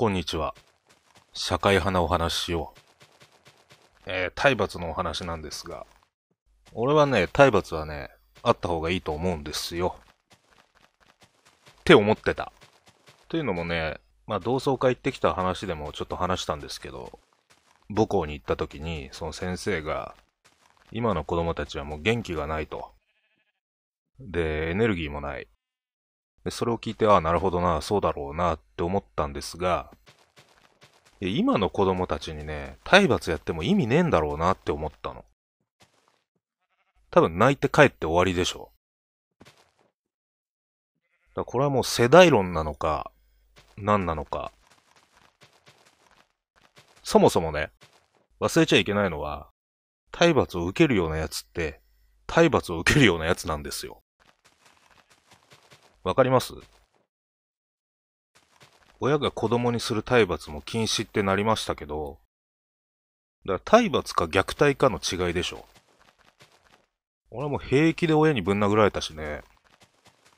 こんにちは。社会派なお話しよう。えー、体罰のお話なんですが、俺はね、体罰はね、あった方がいいと思うんですよ。って思ってた。というのもね、まあ、同窓会行ってきた話でもちょっと話したんですけど、母校に行った時に、その先生が、今の子供たちはもう元気がないと。で、エネルギーもない。でそれを聞いて、ああ、なるほどな、そうだろうなって思ったんですが、今の子供たちにね、体罰やっても意味ねえんだろうなって思ったの。多分泣いて帰って終わりでしょ。だこれはもう世代論なのか、何なのか。そもそもね、忘れちゃいけないのは、体罰を受けるようなやつって、体罰を受けるようなやつなんですよ。わかります親が子供にする体罰も禁止ってなりましたけど、だから体罰か虐待かの違いでしょ。俺も平気で親にぶん殴られたしね、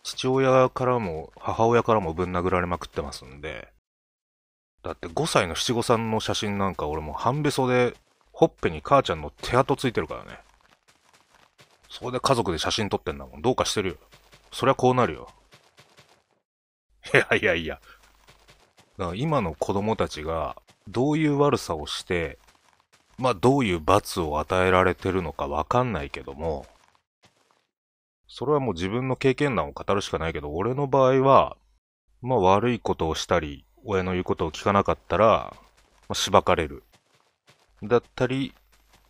父親からも母親からもぶん殴られまくってますんで、だって5歳の七五三の写真なんか俺も半べそで、ほっぺに母ちゃんの手跡ついてるからね。そこで家族で写真撮ってんだもん。どうかしてるよ。そりゃこうなるよ。いやいやいや。今の子供たちがどういう悪さをして、まあどういう罰を与えられてるのかわかんないけども、それはもう自分の経験談を語るしかないけど、俺の場合は、まあ悪いことをしたり、親の言うことを聞かなかったら、まあ、しばかれる。だったり、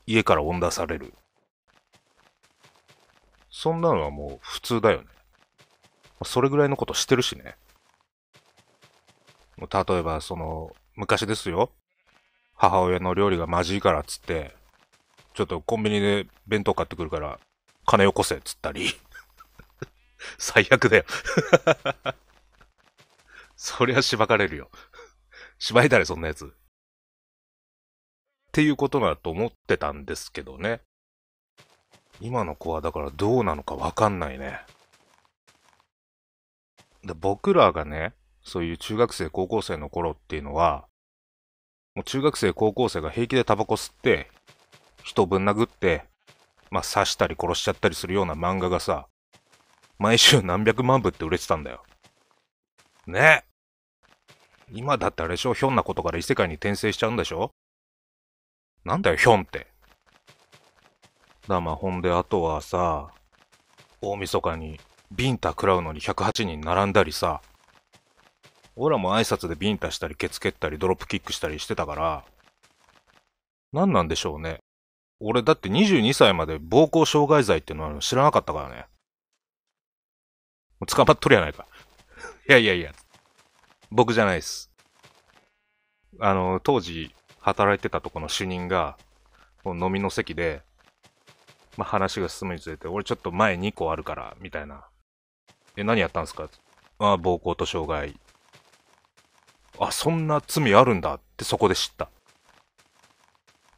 家から追ん出される。そんなのはもう普通だよね。それぐらいのことしてるしね。例えば、その、昔ですよ。母親の料理がまじいからっつって、ちょっとコンビニで弁当買ってくるから、金よこせっつったり。最悪だよ そりゃしばかれるよしばいたれ、そんなやつ。っていうことだと思ってたんですけどね。今の子はだからどうなのかわかんないね。で僕らがね、そういう中学生、高校生の頃っていうのは、もう中学生、高校生が平気でタバコ吸って、人ぶん殴って、まあ刺したり殺しちゃったりするような漫画がさ、毎週何百万部って売れてたんだよ。ね今だってあれでしょひょんなことから異世界に転生しちゃうんでしょなんだよ、ひょんって。だ、まあほんで、あとはさ、大晦日にビンタ食らうのに108人並んだりさ、俺らも挨拶でビンタしたり、ケツ蹴ったり、ドロップキックしたりしてたから、何なんでしょうね。俺だって22歳まで暴行傷害罪っていうのは知らなかったからね。捕まっとるやないか。いやいやいや。僕じゃないです。あの、当時働いてたとこの主任が、飲みの席で、まあ、話が進むにつれて、俺ちょっと前2個あるから、みたいな。え、何やったんすかああ、暴行と傷害あ、そんな罪あるんだってそこで知った。だ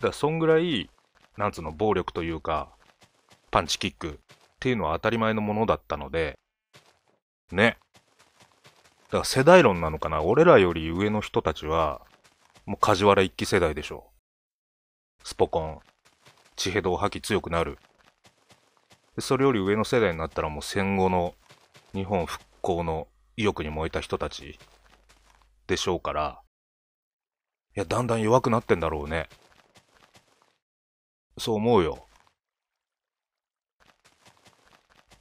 からそんぐらい、なんつうの、暴力というか、パンチキックっていうのは当たり前のものだったので、ね。だから世代論なのかな。俺らより上の人たちは、もう梶原一期世代でしょ。スポコン、地平道吐き強くなる。それより上の世代になったらもう戦後の日本復興の意欲に燃えた人たちでしょうから、いや、だんだん弱くなってんだろうね。そう思うよ。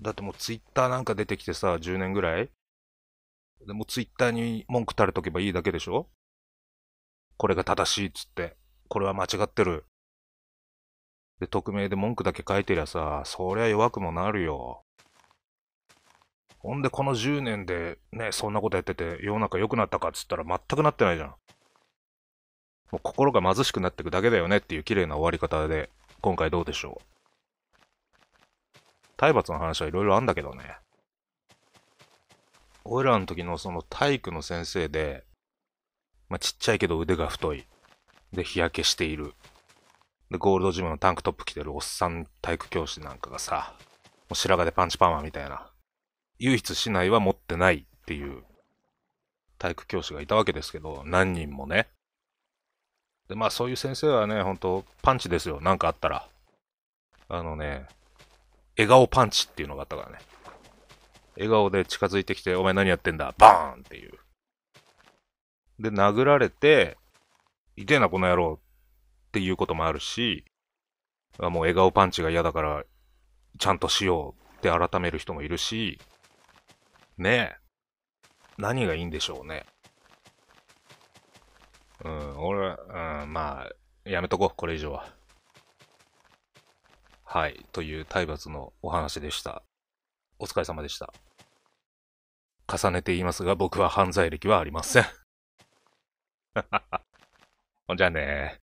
だってもうツイッターなんか出てきてさ、10年ぐらいでもツイッターに文句垂れとけばいいだけでしょこれが正しいっつって。これは間違ってる。で、匿名で文句だけ書いてりゃさ、そりゃ弱くもなるよ。ほんでこの10年でね、そんなことやってて世の中良くなったかっつったら全くなってないじゃん。もう心が貧しくなってくだけだよねっていう綺麗な終わり方で、今回どうでしょう。体罰の話はいろいろあんだけどね。俺らの時のその体育の先生で、まあ、ちっちゃいけど腕が太い。で、日焼けしている。で、ゴールドジムのタンクトップ着てるおっさん体育教師なんかがさ、もう白髪でパンチパーマみたいな。唯一市内は持ってないっていう体育教師がいたわけですけど、何人もね。で、まあそういう先生はね、ほんとパンチですよ。なんかあったら。あのね、笑顔パンチっていうのがあったからね。笑顔で近づいてきて、お前何やってんだバーンっていう。で、殴られて、痛えな、この野郎っていうこともあるし、もう笑顔パンチが嫌だから、ちゃんとしようって改める人もいるし、ねえ。何がいいんでしょうね。うん、俺、うん、まあ、やめとこう、これ以上は。はい、という体罰のお話でした。お疲れ様でした。重ねて言いますが、僕は犯罪歴はありません。ほ んじゃあね